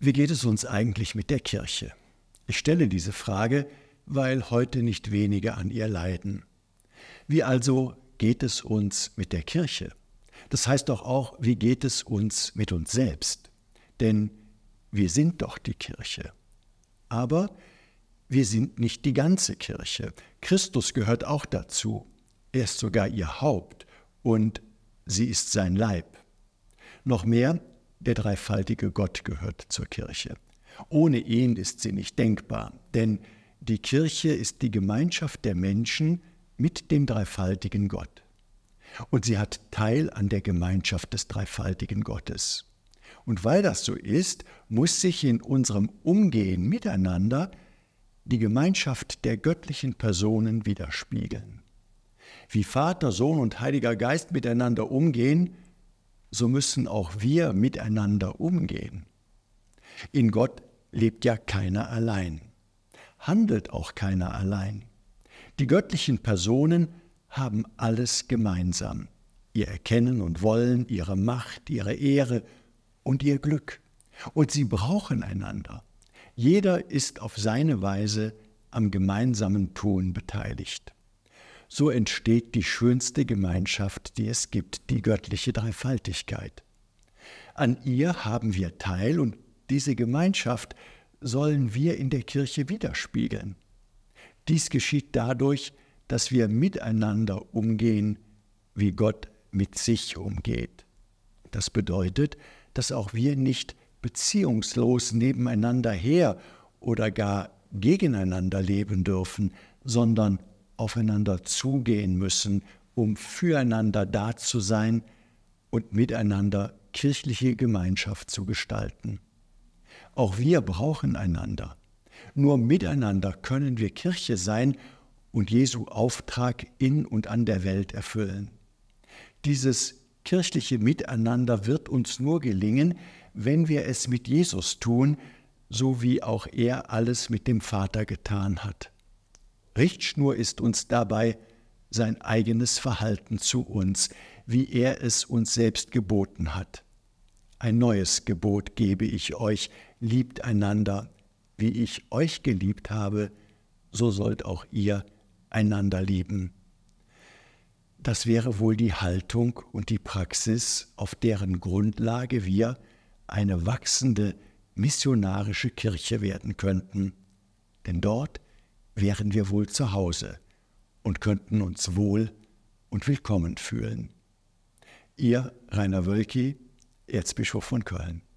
Wie geht es uns eigentlich mit der Kirche? Ich stelle diese Frage, weil heute nicht wenige an ihr leiden. Wie also geht es uns mit der Kirche? Das heißt doch auch, wie geht es uns mit uns selbst? Denn wir sind doch die Kirche. Aber wir sind nicht die ganze Kirche. Christus gehört auch dazu. Er ist sogar ihr Haupt und sie ist sein Leib. Noch mehr, der dreifaltige Gott gehört zur Kirche. Ohne ihn ist sie nicht denkbar, denn die Kirche ist die Gemeinschaft der Menschen mit dem dreifaltigen Gott. Und sie hat Teil an der Gemeinschaft des dreifaltigen Gottes. Und weil das so ist, muss sich in unserem Umgehen miteinander die Gemeinschaft der göttlichen Personen widerspiegeln. Wie Vater, Sohn und Heiliger Geist miteinander umgehen, so müssen auch wir miteinander umgehen. In Gott lebt ja keiner allein, handelt auch keiner allein. Die göttlichen Personen haben alles gemeinsam, ihr Erkennen und Wollen, ihre Macht, ihre Ehre und ihr Glück. Und sie brauchen einander. Jeder ist auf seine Weise am gemeinsamen Tun beteiligt. So entsteht die schönste Gemeinschaft, die es gibt, die göttliche Dreifaltigkeit. An ihr haben wir teil und diese Gemeinschaft sollen wir in der Kirche widerspiegeln. Dies geschieht dadurch, dass wir miteinander umgehen, wie Gott mit sich umgeht. Das bedeutet, dass auch wir nicht beziehungslos nebeneinander her oder gar gegeneinander leben dürfen, sondern aufeinander zugehen müssen, um füreinander da zu sein und miteinander kirchliche Gemeinschaft zu gestalten. Auch wir brauchen einander. Nur miteinander können wir Kirche sein und Jesu Auftrag in und an der Welt erfüllen. Dieses kirchliche Miteinander wird uns nur gelingen, wenn wir es mit Jesus tun, so wie auch er alles mit dem Vater getan hat. Richtschnur ist uns dabei sein eigenes Verhalten zu uns, wie er es uns selbst geboten hat. Ein neues Gebot gebe ich euch, liebt einander, wie ich euch geliebt habe, so sollt auch ihr einander lieben. Das wäre wohl die Haltung und die Praxis, auf deren Grundlage wir eine wachsende missionarische Kirche werden könnten. Denn dort wären wir wohl zu Hause und könnten uns wohl und willkommen fühlen. Ihr Rainer Wölki, Erzbischof von Köln.